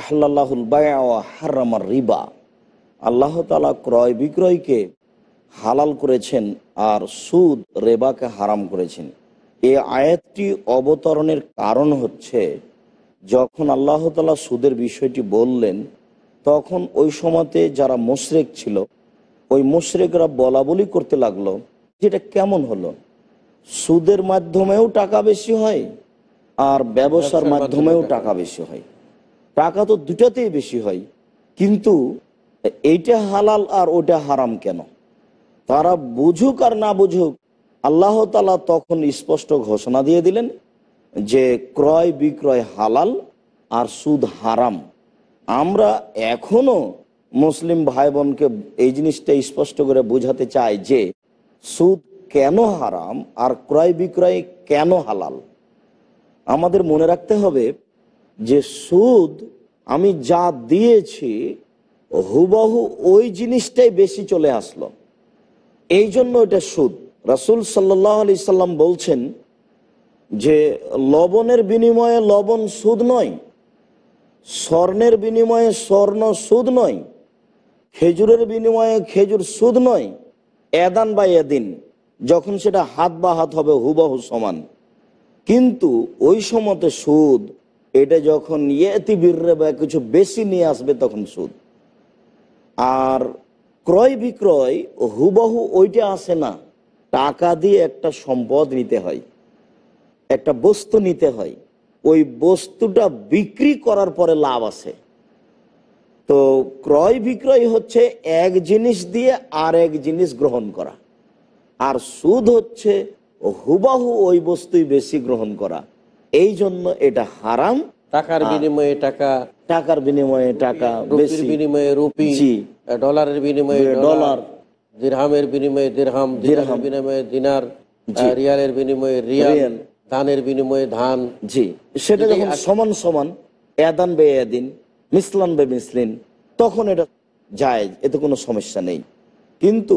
আহ্লাহুল হারামার রিবা আল্লাহ তালা ক্রয় বিক্রয়কে হালাল করেছেন আর সুদ রেবাকে হারাম করেছেন এ আয়াতটি অবতরণের কারণ হচ্ছে যখন আল্লাহ তালা সুদের বিষয়টি বললেন তখন ওই সময়তে যারা মুশরেক ছিল ওই মুশরেকরা বলা বলি করতে লাগলো যেটা কেমন হলো সুদের মাধ্যমেও টাকা বেশি হয় আর ব্যবসার মাধ্যমেও টাকা বেশি হয় টাকা তো দুটাতেই বেশি হয় কিন্তু এইটা হালাল আর ওটা হারাম কেন তারা বুঝুক আর না বুঝুক আল্লাহ তালা তখন স্পষ্ট ঘোষণা দিয়ে দিলেন যে ক্রয় বিক্রয় হালাল আর সুদ হারাম আমরা এখনো মুসলিম ভাই বোনকে এই জিনিসটা স্পষ্ট করে বোঝাতে চাই যে সুদ কেন হারাম আর ক্রয় বিক্রয় কেন হালাল আমাদের মনে রাখতে হবে যে সুদ আমি যা দিয়েছি হুবহু ওই জিনিসটাই বেশি চলে আসলো এই জন্য এটা সুদ রাসুল সাল্লাহ আলি সাল্লাম বলছেন যে লবণের বিনিময়ে লবণ সুদ নয় স্বর্ণের বিনিময়ে স্বর্ণ সুদ নয় খেজুরের বিনিময়ে খেজুর সুদ নয় এদান বা এদিন যখন সেটা হাত বা হাত হবে হুবহু সমান কিন্তু ওই সময়তে সুদ এটা যখন ইয়েতি বীর বা কিছু বেশি নিয়ে আসবে তখন সুদ আর ক্রয় বিক্রয় হুবহু ওইটা আসে না টাকা দিয়ে একটা সম্পদ নিতে হয় একটা বস্তু নিতে হয় ওই বস্তুটা বিক্রি করার পরে লাভ আসে তো ক্রয় বিক্রয় হচ্ছে এক জিনিস দিয়ে আর এক জিনিস গ্রহণ করা আর সুদ হচ্ছে হুবাহু ওই বস্তুই বেশি গ্রহণ করা এই জন্য এটা হারাম টাকার বিনিময়ে টাকা টাকার বিনিময়ে টাকা বিনিময়ে রুপি ডলারের বিনিময়ে ডলার দিরহামের বিনিময়ে দিরহাম দিরহাম বিনিময়ে দিনার রিয়ালের বিনিময়ে রিয়াল ধানের বিনিময়ে ধান জি সেটা যখন সমান সমান এদান বে এদিন মিসলান বে মিসলিন তখন এটা যায় এতে কোনো সমস্যা নেই কিন্তু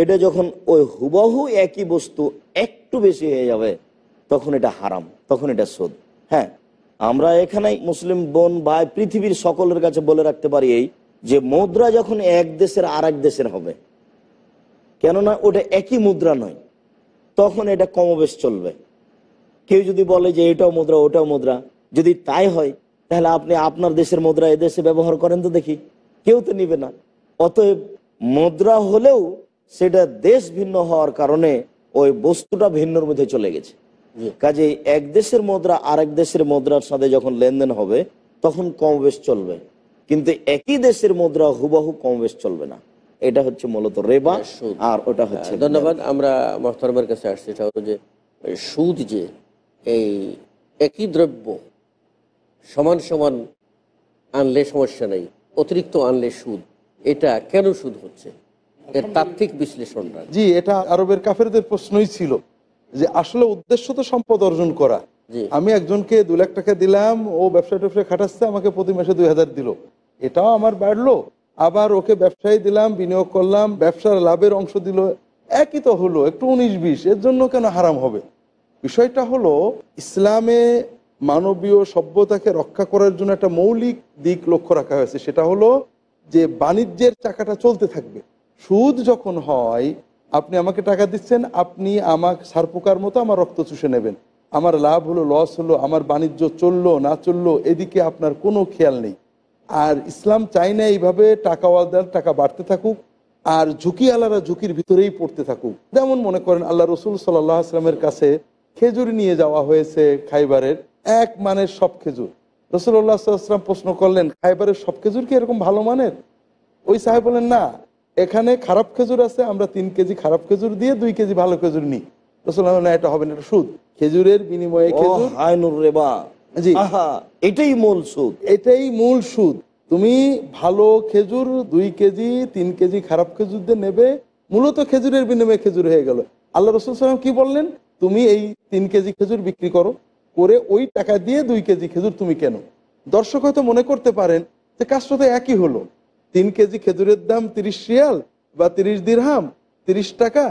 এটা যখন ওই হুবহু একই বস্তু একটু বেশি হয়ে যাবে তখন এটা হারাম তখন এটা সোদ হ্যাঁ আমরা এখানে মুসলিম বোন ভাই পৃথিবীর সকলের কাছে বলে রাখতে পারি এই যে মুদ্রা যখন এক দেশের আর দেশের হবে কেননা ওটা একই মুদ্রা নয় তখন এটা কমবেশ চলবে কেউ যদি বলে যে এটাও মুদ্রা ওটাও মুদ্রা যদি তাই হয় তাহলে আপনি আপনার দেশের মুদ্রা এদেশে ব্যবহার করেন তো দেখি কেউ তো নিবে না অতএব মুদ্রা হলেও সেটা দেশ ভিন্ন হওয়ার কারণে ওই বস্তুটা ভিন্নর মধ্যে চলে গেছে কাজেই এক দেশের মুদ্রা আরেক দেশের মুদ্রার সাথে যখন লেনদেন হবে তখন কম বেশ চলবে কিন্তু একই দেশের মুদ্রা হুবাহু বেশ চলবে না এটা হচ্ছে মূলত রেবা হ্যাঁ, আর ওটা হচ্ছে হ্যাঁ, ধন্যবাদ আমরা মহতরমের কাছে আসছি এটা হলো যে সুদ যে এই একই দ্রব্য সমান সমান আনলে সমস্যা নেই অতিরিক্ত আনলে সুদ এটা কেন সুদ হচ্ছে এর তাত্ত্বিক বিশ্লেষণটা জি এটা আরবের কাফেরদের প্রশ্নই ছিল যে আসলে উদ্দেশ্য তো সম্পদ অর্জন করা আমি একজনকে দু লাখ টাকা দিলাম ও ব্যবসা ট্যাবসা খাটাচ্ছে আমাকে প্রতি মাসে দুই হাজার দিল এটাও আমার বাড়লো আবার ওকে ব্যবসায় দিলাম বিনিয়োগ করলাম ব্যবসার লাভের অংশ দিল একই তো হলো একটু উনিশ বিশ এর জন্য কেন হারাম হবে বিষয়টা হলো ইসলামে মানবীয় সভ্যতাকে রক্ষা করার জন্য একটা মৌলিক দিক লক্ষ্য রাখা হয়েছে সেটা হলো যে বাণিজ্যের চাকাটা চলতে থাকবে সুদ যখন হয় আপনি আমাকে টাকা দিচ্ছেন আপনি আমাকে সারপোকার মতো আমার রক্ত চুষে নেবেন আমার লাভ হলো লস হলো আমার বাণিজ্য চললো না চললো এদিকে আপনার কোনো খেয়াল নেই আর ইসলাম চাই না এইভাবে টাকাওয়ালার টাকা বাড়তে থাকুক আর ঝুঁকি আলারা ঝুঁকির ভিতরেই পড়তে থাকুক যেমন মনে করেন আল্লাহ রসুল সাল্লাহ আসলামের কাছে খেজুর নিয়ে যাওয়া হয়েছে খাইবারের এক মানের সব খেজুর রসুল্লাহ আসলাম প্রশ্ন করলেন খাইবারের সব খেজুর কি এরকম ভালো মানের ওই সাহেব বলেন না এখানে খারাপ খেজুর আছে আমরা তিন কেজি খারাপ খেজুর দিয়ে দুই কেজি ভালো খেজুর নিই রসুল্লাহ না এটা হবে না এটা সুদ খেজুরের বিনিময়ে খেজুর রেবা জি এটাই মূল সুদ এটাই মূল সুদ তুমি ভালো খেজুর দুই কেজি তিন কেজি খারাপ খেজুর দিয়ে নেবে মূলত খেজুরের বিনিময়ে খেজুর হয়ে গেল আল্লাহ রসুল সাল্লাম কি বললেন তুমি এই তিন কেজি খেজুর বিক্রি করো করে ওই টাকা দিয়ে দুই কেজি খেজুর তুমি কেন দর্শক হয়তো মনে করতে পারেন যে কাজটা তো একই হলো তিন কেজি খেজুরের দাম তিরিশ শিয়াল বা তিরিশ দিরহাম তিরিশ টাকা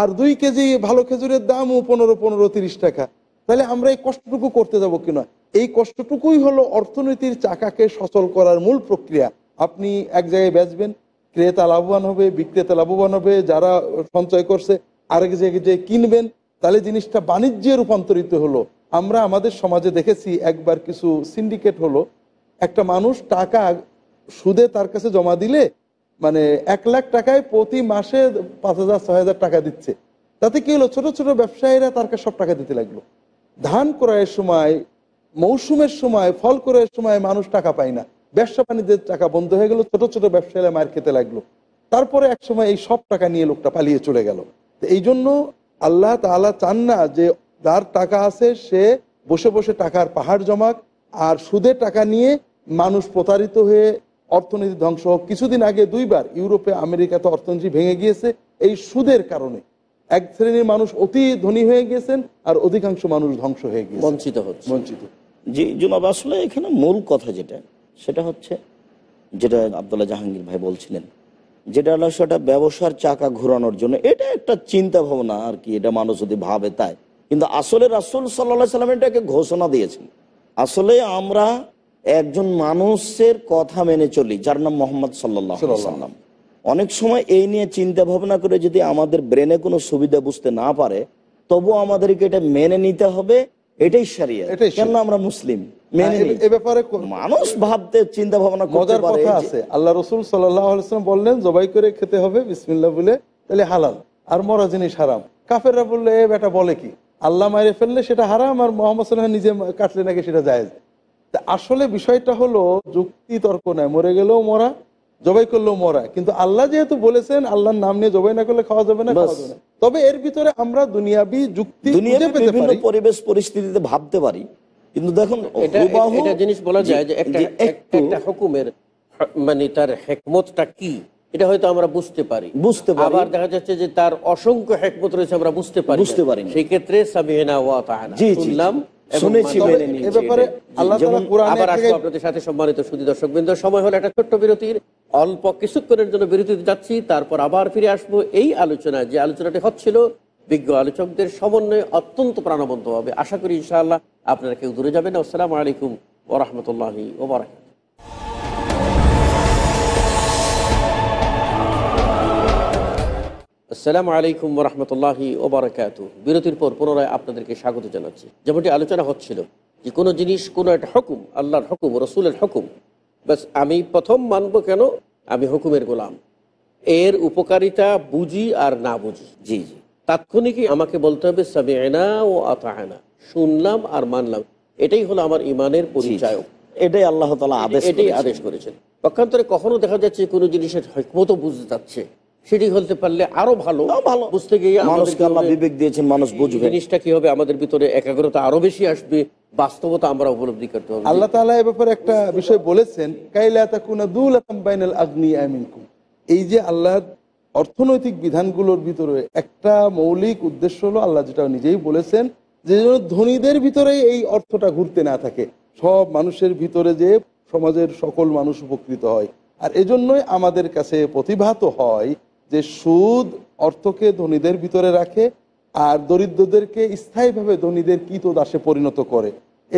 আর দুই কেজি ভালো খেজুরের ও পনেরো পনেরো তিরিশ টাকা তাহলে আমরা এই কষ্টটুকু করতে যাব কিনা এই কষ্টটুকুই হলো অর্থনীতির চাকাকে সচল করার মূল প্রক্রিয়া আপনি এক জায়গায় বেচবেন ক্রেতা লাভবান হবে বিক্রেতা লাভবান হবে যারা সঞ্চয় করছে আরেক জায়গায় কিনবেন তাহলে জিনিসটা বাণিজ্যে রূপান্তরিত হলো আমরা আমাদের সমাজে দেখেছি একবার কিছু সিন্ডিকেট হলো একটা মানুষ টাকা সুদে তার কাছে জমা দিলে মানে এক লাখ টাকায় প্রতি মাসে পাঁচ হাজার ছয় হাজার টাকা দিচ্ছে তাতে কি হলো ছোট ছোট ব্যবসায়ীরা তার কাছে সব টাকা দিতে লাগলো ধান ক্রয়ের সময় মৌসুমের সময় ফল করার সময় মানুষ টাকা পায় না ব্যবসা বাণিজ্যের টাকা বন্ধ হয়ে গেল ছোট ছোট ব্যবসায়ীরা মার খেতে লাগলো তারপরে এক সময় এই সব টাকা নিয়ে লোকটা পালিয়ে চলে গেল এই জন্য আল্লাহ তালা চান না যে যার টাকা আছে সে বসে বসে টাকার পাহাড় জমাক আর সুদের টাকা নিয়ে মানুষ প্রতারিত হয়ে অর্থনীতি ধ্বংস হোক কিছুদিন আগে দুইবার ইউরোপে আমেরিকাতে অর্থনীতি ভেঙে গিয়েছে এই সুদের কারণে এক শ্রেণীর মানুষ অতি ধনী হয়ে গেছেন আর অধিকাংশ মানুষ ধ্বংস হয়ে গিয়ে বঞ্চিত হচ্ছে বঞ্চিত জি জুনাব আসলে এখানে মূল কথা যেটা সেটা হচ্ছে যেটা আবদুল্লাহ জাহাঙ্গীর ভাই বলছিলেন যেটা হলো সেটা ব্যবসার চাকা ঘোরানোর জন্য এটা একটা চিন্তা ভাবনা আর কি এটা মানুষ যদি ভাবে তাই কিন্তু আসলে রাসুল সাল্লাহ সাল্লাম এটাকে ঘোষণা দিয়েছেন আসলে আমরা একজন মানুষের কথা মেনে চলি যার নাম মোহাম্মদ সাল্লাম অনেক সময় এই নিয়ে চিন্তা ভাবনা করে যদি আমাদের ব্রেনে কোনো সুবিধা বুঝতে না পারে তবু আমাদেরকে এটা মেনে নিতে হবে এটাই সারিয়া কেন আমরা মুসলিম হ্যাঁ, মানুষ ভাবতে চিন্তা ভাবনা আছে আল্লাহ রসুল বললেন জবাই করে খেতে হবে তাহলে আর মরা জিনিস হারাম বললে বলে কি আল্লাহ ফেললে সেটা হারাম আর মোহাম্মদ সাল্লাহ নিজে কাটলে নাকি সেটা যায় আসলে বিষয়টা হলো যুক্তি তর্ক নয় মরে গেলেও মরা জবাই করলেও মরা কিন্তু আল্লাহ যেহেতু বলেছেন আল্লাহর নাম নিয়ে জবাই না করলে খাওয়া যাবে না তবে এর ভিতরে আমরা দুনিয়াবি যুক্তি বিভিন্ন পরিবেশ পরিস্থিতিতে ভাবতে পারি কিন্তু দেখুন জিনিস বলা যায় যে একটা একটা হুকুমের মানে তার হেকমতটা কি এটা হয়তো আমরা বুঝতে পারি বুঝতে পারি আবার দেখা যাচ্ছে যে তার অসংখ্য হেকমত রয়েছে আমরা বুঝতে পারি বুঝতে পারি সেই ক্ষেত্রে সাবিহনা ওয়া জি শুনলাম সময় একটা ছোট্ট বিরতির অল্প কিছুক্ষণের জন্য বিরতিতে যাচ্ছি তারপর আবার ফিরে আসবো এই যে হচ্ছিল বিজ্ঞ আলোচকদের সমন্বয়ে অত্যন্ত প্রাণবন্ত হবে আশা করি ইনশাল্লাহ আপনারা কেউ দূরে যাবেন আসসালাম আলাইকুম ওরহমতুল্লাহি ওবরাকাত আসসালামু আলাইকুম রহমতুল্লাহি ওবরাকাত বিরতির পর পুনরায় আপনাদেরকে স্বাগত জানাচ্ছি যেমনটি আলোচনা হচ্ছিল যে কোনো জিনিস কোনো একটা হুকুম আল্লাহর হুকুম রসুলের হুকুম ব্যাস আমি প্রথম মানব কেন আমি হুকুমের গোলাম এর উপকারিতা বুঝি আর না বুঝি জি জি তাৎক্ষণিকই আমাকে বলতে হবে সাবে আয়না ও আতাহানা শুনলাম আর মানলাম এটাই হলো আমার ইমানের পরিচয়ক এটাই আল্লাহ তালা আদেশ এটাই আদেশ করেছেন পক্ষান্তরে কখনো দেখা যাচ্ছে কোনো জিনিসের হকমতো বুঝতে যাচ্ছে সেটি হতে পারলে আরো ভালো বুঝতে গিয়ে মানুষকে আল্লাহ বিবেক দিয়েছেন মানুষ বুঝবে জিনিসটা কি হবে আমাদের ভিতরে একাগ্রতা আরো বেশি আসবে বাস্তবতা আমরা উপলব্ধি করতে হবে আল্লাহ তাআলা এ ব্যাপারে একটা বিষয় বলেছেন কাইলা তাকুনা দুলাতাম বাইনাল আগনি আমিনকুম এই যে আল্লাহ অর্থনৈতিক বিধানগুলোর ভিতরে একটা মৌলিক উদ্দেশ্য হলো আল্লাহ যেটা নিজেই বলেছেন যে যেন ধনীদের ভিতরে এই অর্থটা ঘুরতে না থাকে সব মানুষের ভিতরে যে সমাজের সকল মানুষ উপকৃত হয় আর এজন্যই আমাদের কাছে প্রতিভাত হয় যে সুদ অর্থকে ধনীদের ভিতরে রাখে আর দরিদ্রদেরকে স্থায়ীভাবে ধনীদের দাসে পরিণত করে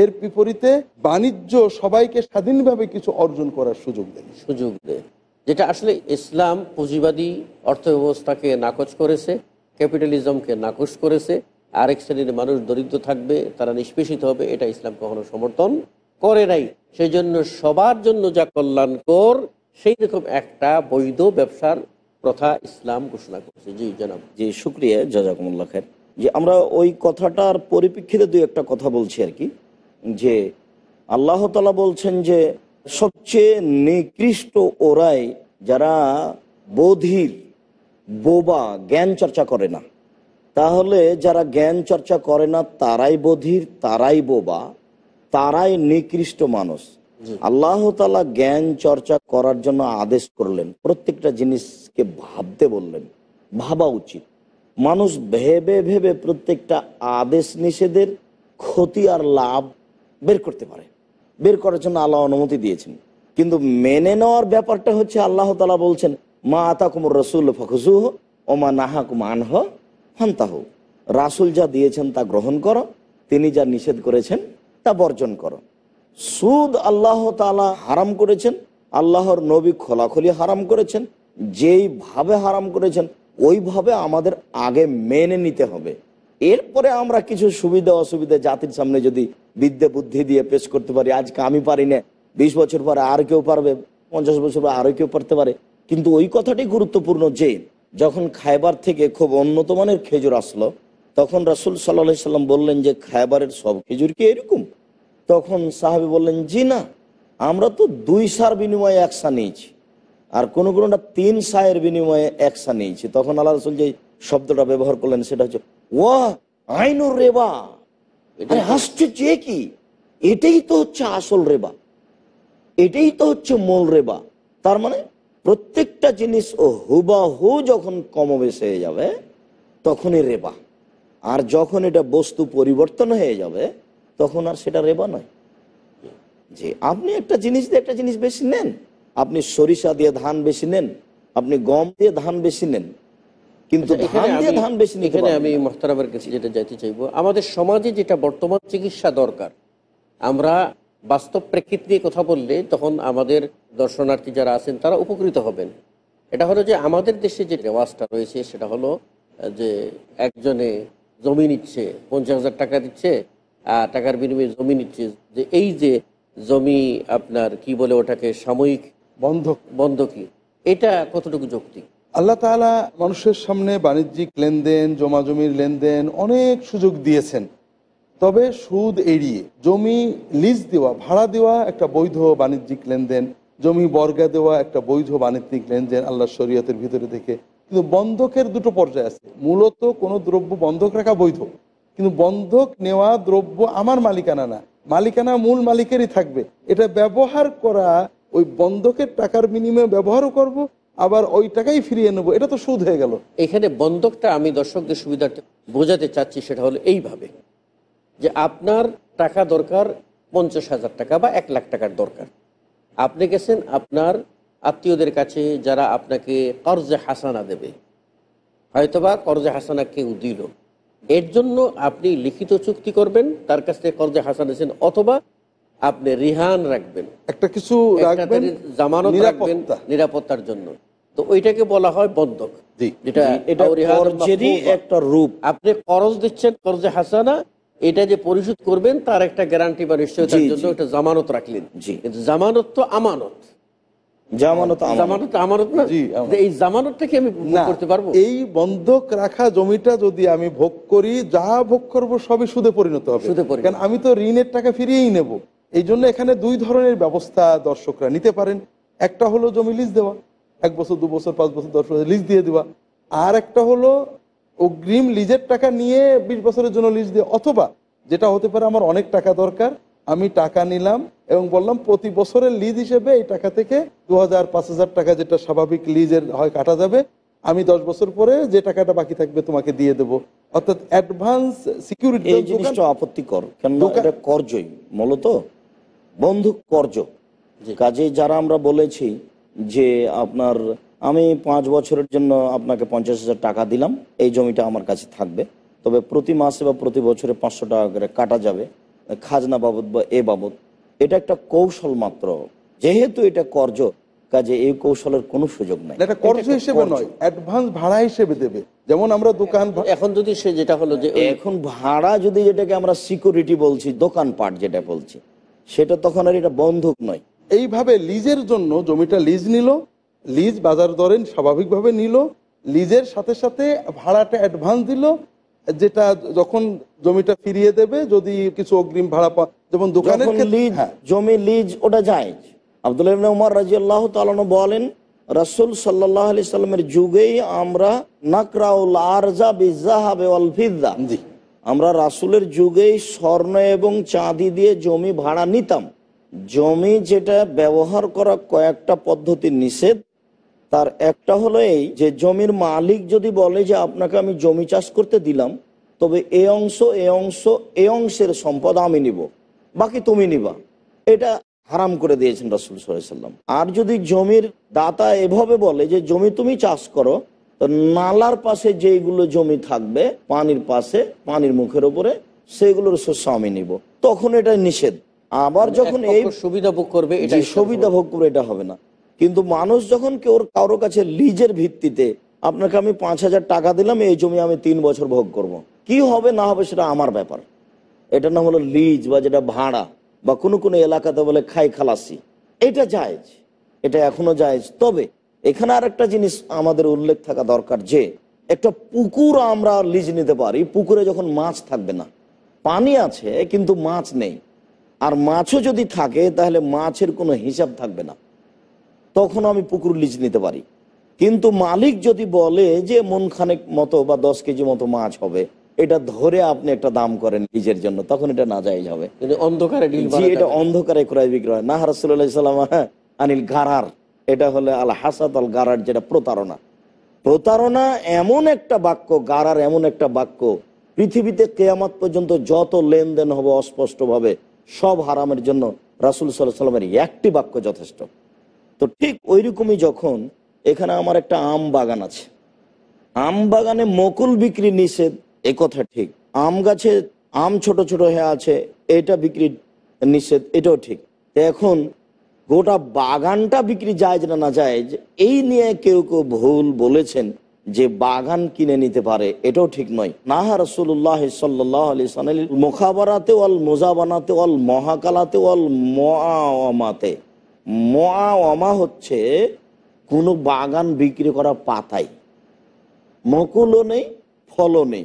এর বিপরীতে বাণিজ্য সবাইকে স্বাধীনভাবে কিছু অর্জন করার সুযোগ দেয় সুযোগ দেয় যেটা আসলে ইসলাম পুঁজিবাদী অর্থব্যবস্থাকে নাকচ করেছে ক্যাপিটালিজমকে নাকচ করেছে আরেক শ্রেণীর মানুষ দরিদ্র থাকবে তারা নিষ্পেষিত হবে এটা ইসলাম কখনো সমর্থন করে নাই সেই জন্য সবার জন্য যা কল্যাণকর সেই রকম একটা বৈধ ব্যবসার প্রথা ইসলাম ঘোষণা করছে জি জনাব জি শুক্রিয়া জজাকুমুল্লা খের যে আমরা ওই কথাটার পরিপ্রেক্ষিতে দুই একটা কথা বলছি আর কি যে আল্লাহ আল্লাহতলা বলছেন যে সবচেয়ে নিকৃষ্ট ওরাই যারা বধির বোবা জ্ঞান চর্চা করে না তাহলে যারা জ্ঞান চর্চা করে না তারাই বধির তারাই বোবা তারাই নিকৃষ্ট মানুষ আল্লাহ তালা জ্ঞান চর্চা করার জন্য আদেশ করলেন প্রত্যেকটা জিনিসকে ভাবতে বললেন ভাবা উচিত মানুষ ভেবে ভেবে প্রত্যেকটা আদেশ নিষেধের ক্ষতি আর লাভ বের করতে পারে বের করার জন্য আল্লাহ অনুমতি দিয়েছেন কিন্তু মেনে নেওয়ার ব্যাপারটা হচ্ছে আল্লাহ তালা বলছেন মা আতা কুমুর রসুল ফখুসু ও মা নাহা কুমান হান্তাহ রাসুল যা দিয়েছেন তা গ্রহণ করো তিনি যা নিষেধ করেছেন তা বর্জন করো সুদ আল্লাহ তালা হারাম করেছেন আল্লাহর নবী খোলাখলি হারাম করেছেন যেইভাবে হারাম করেছেন ওইভাবে আমাদের আগে মেনে নিতে হবে এরপরে আমরা কিছু সুবিধা অসুবিধা জাতির সামনে যদি বিদ্যা বুদ্ধি দিয়ে পেশ করতে পারি আজকে আমি পারি না বিশ বছর পরে আর কেউ পারবে পঞ্চাশ বছর পরে আরও কেউ পারতে পারে কিন্তু ওই কথাটি গুরুত্বপূর্ণ যে যখন খায়বার থেকে খুব উন্নত মানের খেজুর আসলো তখন রাসুল সাল্লাহ সাল্লাম বললেন যে খায়বারের সব খেজুর কি এরকম তখন সাহাবি বললেন জি না আমরা তো দুই সার বিনিময়ে একসা নিয়েছি আর কোনো কোনোটা তিন সায়ের বিনিময়ে একসা নিয়েছি তখন আল্লাহ রসুল যে শব্দটা ব্যবহার করলেন সেটা হচ্ছে ওয়া আইনুর রেবা এটা যে কি এটাই তো হচ্ছে আসল রেবা এটাই তো হচ্ছে মূল রেবা তার মানে প্রত্যেকটা জিনিস ও হুবাহু যখন কমবেশ হয়ে যাবে তখনই রেবা আর যখন এটা বস্তু পরিবর্তন হয়ে যাবে তখন আর সেটা রেবা নয় যে আপনি একটা জিনিস দিয়ে একটা জিনিস বেশি নেন আপনি সরিষা দিয়ে ধান বেশি নেন আপনি গম দিয়ে ধান বেশি নেন কিন্তু আচ্ছা, ধান ধান বেশি এখানে আমি মোহতারামের কাছে যেটা যাইতে চাইবো আমাদের সমাজে যেটা বর্তমান চিকিৎসা দরকার আমরা বাস্তব প্রেক্ষিত নিয়ে কথা বললে তখন আমাদের দর্শনার্থী যারা আছেন তারা উপকৃত হবেন এটা হলো যে আমাদের দেশে যে রেওয়াজটা রয়েছে সেটা হলো যে একজনে জমি নিচ্ছে পঞ্চাশ হাজার টাকা দিচ্ছে টাকার বিনিময়ে জমি নিচ্ছে যে এই যে জমি আপনার কি বলে ওটাকে সাময়িক বন্ধক বন্ধকি এটা কতটুকু যৌক্তিক আল্লাহ তালা মানুষের সামনে বাণিজ্যিক লেনদেন জমা জমির লেনদেন অনেক সুযোগ দিয়েছেন তবে সুদ এড়িয়ে জমি লিজ দেওয়া ভাড়া দেওয়া একটা বৈধ বাণিজ্যিক লেনদেন জমি বর্গা দেওয়া একটা বৈধ বাণিজ্যিক লেনদেন আল্লাহ শরীয়তের ভিতরে থেকে কিন্তু বন্ধকের দুটো পর্যায় আছে মূলত কোনো দ্রব্য বন্ধক রাখা বৈধ কিন্তু বন্ধক নেওয়া দ্রব্য আমার মালিকানা না মালিকানা মূল মালিকেরই থাকবে এটা ব্যবহার করা ওই বন্ধকের টাকার বিনিময়ে ব্যবহারও করব আবার ওই টাকাই ফিরিয়ে নেবো এটা তো সুদ হয়ে গেল এখানে বন্ধকটা আমি দর্শকদের সুবিধাটা বোঝাতে চাচ্ছি সেটা হলো এইভাবে যে আপনার টাকা দরকার পঞ্চাশ হাজার টাকা বা এক লাখ টাকার দরকার আপনি গেছেন আপনার আত্মীয়দের কাছে যারা আপনাকে কর্জে হাসানা দেবে হয়তোবা কর্জে হাসানা কেউ দিল এর জন্য আপনি লিখিত চুক্তি করবেন তার কাছ থেকে কর্জে হাসান হোসেন অথবা আপনি রিহান রাখবেন একটা কিছু জামানত রাখবেন নিরাপত্তার জন্য তো ওইটাকে বলা হয় বন্ধক এটা রূপ আপনি করজ দিচ্ছেন করজে হাসানা এটা যে পরিশোধ করবেন তার একটা গ্যারান্টি বা জামানত রাখলেন জামানত তো আমানত এই বন্ধক রাখা জমিটা যদি আমি ভোগ করি যা ভোগ করবো সবই সুদে পরিণত হবে কারণ আমি তো ঋণের টাকা ফিরিয়েই নেব এই জন্য এখানে দুই ধরনের ব্যবস্থা দর্শকরা নিতে পারেন একটা হলো জমি লিজ দেওয়া এক বছর দু বছর পাঁচ বছর দশ বছর লিজ দিয়ে দেওয়া আর একটা হলো অগ্রিম লিজের টাকা নিয়ে বিশ বছরের জন্য লিজ দিয়ে অথবা যেটা হতে পারে আমার অনেক টাকা দরকার আমি টাকা নিলাম এবং বললাম প্রতি বছরের লিজ হিসেবে এই টাকা থেকে দু হাজার পাঁচ হাজার টাকা যেটা স্বাভাবিক লিজের হয় কাটা যাবে আমি দশ বছর পরে যে টাকাটা বাকি থাকবে তোমাকে দিয়ে দেব অর্থাৎ অ্যাডভান্স সিকিউরিটি এই জিনিসটা আপত্তিকর কেননা করজই মূলত বন্ধু করজ কাজে যারা আমরা বলেছি যে আপনার আমি পাঁচ বছরের জন্য আপনাকে পঞ্চাশ হাজার টাকা দিলাম এই জমিটা আমার কাছে থাকবে তবে প্রতি মাসে বা প্রতি বছরে পাঁচশো টাকা করে কাটা যাবে খাজনা বাবদ বা এ বাবদ এটা একটা কৌশল মাত্র যেহেতু এটা কর্জ কাজে এই কৌশলের কোনো সুযোগ নাই এটা কর্জ হিসেবে নয় অ্যাডভান্স ভাড়া হিসেবে দেবে যেমন আমরা দোকান এখন যদি সে যেটা হলো যে এখন ভাড়া যদি যেটাকে আমরা সিকিউরিটি বলছি দোকানপাট যেটা বলছি সেটা তখন আর এটা বন্ধক নয় এইভাবে লিজের জন্য জমিটা লিজ নিল লিজ বাজার দরে স্বাভাবিকভাবে নিল লিজের সাথে সাথে ভাড়াটা অ্যাডভান্স দিল যেটা যখন জমিটা ফিরিয়ে দেবে যদি কিছু অগ্রিম ভাড়া পা যেমন দোকানের লিজ হ্যাঁ। জমি লিজ ওটা যায় আবদুল্লাহ ইবনে উমর রাজিয়াল্লাহ তাআলা বলেন রাসূল সাল্লাল্লাহু আলাইহি সাল্লামের যুগেই আমরা নাকরাউল আরজা বিজাহাব ওয়াল ফিদ্দা জি আমরা রাসূলের যুগেই স্বর্ণ এবং চাঁদি দিয়ে জমি ভাড়া নিতাম জমি যেটা ব্যবহার করা কয়েকটা পদ্ধতি নিষেধ তার একটা হলো এই যে জমির মালিক যদি বলে যে আপনাকে আমি জমি চাষ করতে দিলাম তবে এ অংশ এ অংশ এ অংশের সম্পদ আমি নিব বাকি তুমি নিবা এটা হারাম করে দিয়েছেন রাসুল সাল্লাম আর যদি জমির দাতা এভাবে বলে যে জমি তুমি চাষ করো নালার পাশে যেগুলো জমি থাকবে পানির পাশে পানির মুখের ওপরে সেগুলোর শস্য আমি নিব তখন এটা নিষেধ আবার মানে যখন এই সুবিধা ভোগ করবে এটা সুবিধা ভোগ করবে এটা হবে না কিন্তু মানুষ যখন কেউ কারো কাছে লিজের ভিত্তিতে আপনাকে আমি পাঁচ হাজার টাকা দিলাম এই জমি আমি তিন বছর ভোগ করব। কি হবে না হবে সেটা আমার ব্যাপার এটার নাম হলো লিজ বা যেটা ভাড়া বা কোনো কোনো এলাকাতে বলে খাই খালাসি এটা জায়জ এটা এখনো জায়জ তবে এখানে আর একটা জিনিস আমাদের উল্লেখ থাকা দরকার যে একটা পুকুর আমরা লিজ নিতে পারি পুকুরে যখন মাছ থাকবে না পানি আছে কিন্তু মাছ নেই আর মাছও যদি থাকে তাহলে মাছের কোনো হিসাব থাকবে না তখন আমি পুকুর লিজ নিতে পারি কিন্তু মালিক যদি বলে যে মন খানেক মতো বা দশ কেজি মতো মাছ হবে এটা ধরে আপনি একটা দাম করেন নিজের জন্য তখন এটা না যাই হবে অন্ধকারে এটা অন্ধকারে ক্রয় বিক্রয় না হারসুল্লাহাম আনিল গারার এটা হলে আল হাসাদ আল গারার যেটা প্রতারণা প্রতারণা এমন একটা বাক্য গারার এমন একটা বাক্য পৃথিবীতে কেয়ামাত পর্যন্ত যত লেনদেন হবে অস্পষ্টভাবে সব হারামের জন্য রাসুল সাল্লাহ সাল্লামের একটি বাক্য যথেষ্ট তো ঠিক ওইরকমই যখন এখানে আমার একটা আম বাগান আছে আম বাগানে মকুল বিক্রি নিষেধ এ কথা ঠিক আম গাছে আম ছোট ছোট হয়ে আছে এটা বিক্রি নিষেধ এটাও ঠিক এখন গোটা বাগানটা বিক্রি যায় না না যায় এই নিয়ে কেউ কেউ ভুল বলেছেন যে বাগান কিনে নিতে পারে এটাও ঠিক নয় নাহা রসুল্লাহ সাল্লাহ আলি মোখাবারাতে অল মোজাবানাতে অল মহাকালাতে অল মাতে মোয়াওয়ামা হচ্ছে কোনো বাগান বিক্রি করা পাতাই মকুলও নেই ফলও নেই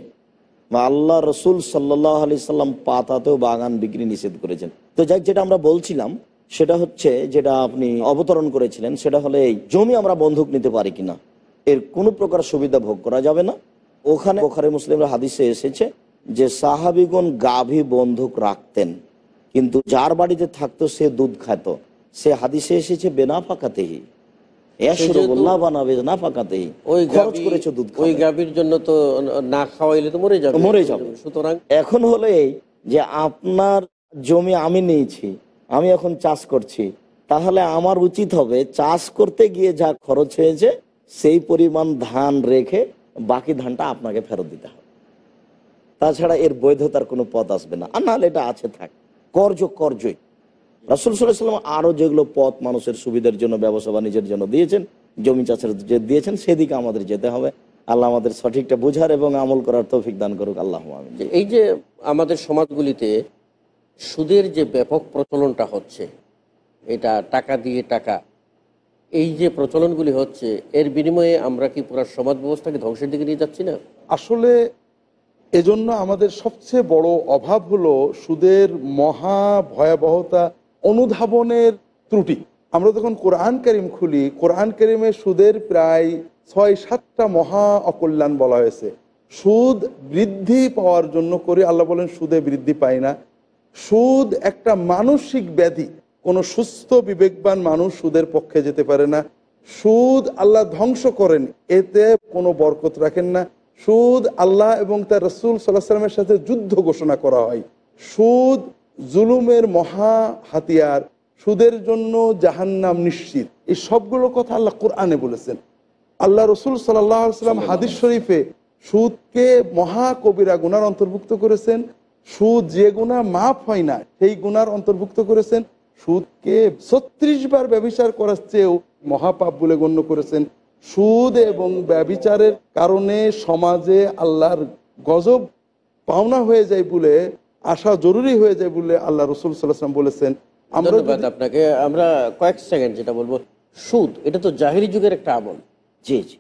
আল্লাহ রসুল সাল্লাহ আলি সাল্লাম পাতাতেও বাগান বিক্রি নিষেধ করেছেন তো যাই যেটা আমরা বলছিলাম সেটা হচ্ছে যেটা আপনি অবতরণ করেছিলেন সেটা হলে এই জমি আমরা বন্ধুক নিতে পারি কিনা এর কোনো প্রকার সুবিধা ভোগ করা যাবে না ওখানে ওখানে মুসলিমরা হাদিসে এসেছে যে সাহাবিগণ গাভী বন্ধুক রাখতেন কিন্তু যার বাড়িতে থাকতো সে দুধ খাতো সে হাদিসে এসেছে বেনা বেনাফাকাতেহি এখন হলো এই যে আপনার জমি আমি নিয়েছি আমি এখন চাষ করছি তাহলে আমার উচিত হবে চাষ করতে গিয়ে যা খরচ হয়েছে সেই পরিমাণ ধান রেখে বাকি ধানটা আপনাকে ফেরত দিতে হবে তাছাড়া এর বৈধতার কোনো পথ আসবে না আর নাহলে এটা আছে থাক করজ করজই রাসুল সাল্লাম আরও যেগুলো পথ মানুষের সুবিধার জন্য ব্যবসা বাণিজ্যের জন্য দিয়েছেন জমি চাষের যে দিয়েছেন সেদিকে আমাদের যেতে হবে আল্লাহ আমাদের সঠিকটা বোঝার এবং আমল করার তৌফিক দান করুক আল্লাহ এই যে আমাদের সমাজগুলিতে সুদের যে ব্যাপক প্রচলনটা হচ্ছে এটা টাকা দিয়ে টাকা এই যে প্রচলনগুলি হচ্ছে এর বিনিময়ে আমরা কি পুরো সমাজ ব্যবস্থাকে ধ্বংসের দিকে নিয়ে যাচ্ছি না আসলে এজন্য আমাদের সবচেয়ে বড় অভাব হলো সুদের মহা ভয়াবহতা অনুধাবনের ত্রুটি আমরা যখন কোরআন করিম খুলি কোরআন করিমে সুদের প্রায় ছয় সাতটা মহা অকল্যাণ বলা হয়েছে সুদ বৃদ্ধি পাওয়ার জন্য করে আল্লাহ বলেন সুদে বৃদ্ধি পায় না সুদ একটা মানসিক ব্যাধি কোনো সুস্থ বিবেকবান মানুষ সুদের পক্ষে যেতে পারে না সুদ আল্লাহ ধ্বংস করেন এতে কোনো বরকত রাখেন না সুদ আল্লাহ এবং তার রসুল সাল্লাহ সাল্লামের সাথে যুদ্ধ ঘোষণা করা হয় সুদ জুলুমের মহা হাতিয়ার সুদের জন্য জাহান্নাম নিশ্চিত এই সবগুলো কথা আল্লাহ কোরআনে বলেছেন আল্লাহ রসুল সাল্লাম হাদিস শরীফে সুদকে মহা কবিরা গুনার অন্তর্ভুক্ত করেছেন সুদ যে গুণা মাফ হয় না সেই গুনার অন্তর্ভুক্ত করেছেন সুদকে ছত্রিশ বার ব্যবচার করার চেয়েও মহাপাপ বলে গণ্য করেছেন সুদ এবং ব্যবিচারের কারণে সমাজে আল্লাহর গজব পাওনা হয়ে যায় বলে আসা জরুরি হয়ে যায় বলে আল্লাহ রসুল সাল্লাম বলেছেন আমরা আপনাকে আমরা কয়েক সেকেন্ড যেটা বলবো সুদ এটা তো জাহেরি যুগের একটা আমল জি জি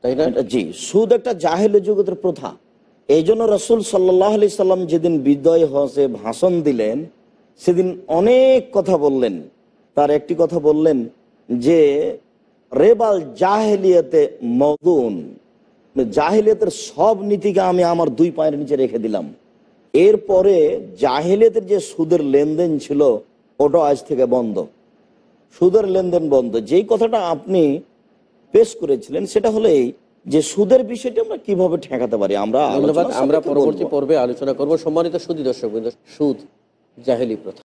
তাই না জি সুদ একটা জাহেলি যুগের প্রথা এই জন্য রসুল সাল্লাহ আলি সাল্লাম যেদিন বিদয় হসে ভাষণ দিলেন সেদিন অনেক কথা বললেন তার একটি কথা বললেন যে রেবাল জাহেলিয়াতে মগুন জাহেলিয়াতের সব নীতিকে আমি আমার দুই পায়ের নিচে রেখে দিলাম এরপরে জাহেলিয়াতের যে সুদের লেনদেন ছিল ওটা আজ থেকে বন্ধ সুদের লেনদেন বন্ধ যেই কথাটা আপনি পেশ করেছিলেন সেটা হলো এই যে সুদের বিষয়টি আমরা কিভাবে ঠেকাতে পারি আমরা আমরা পরবর্তী পর্বে আলোচনা করব সম্মানিত সুদী দর্শক সুদ জাহেলি প্রথা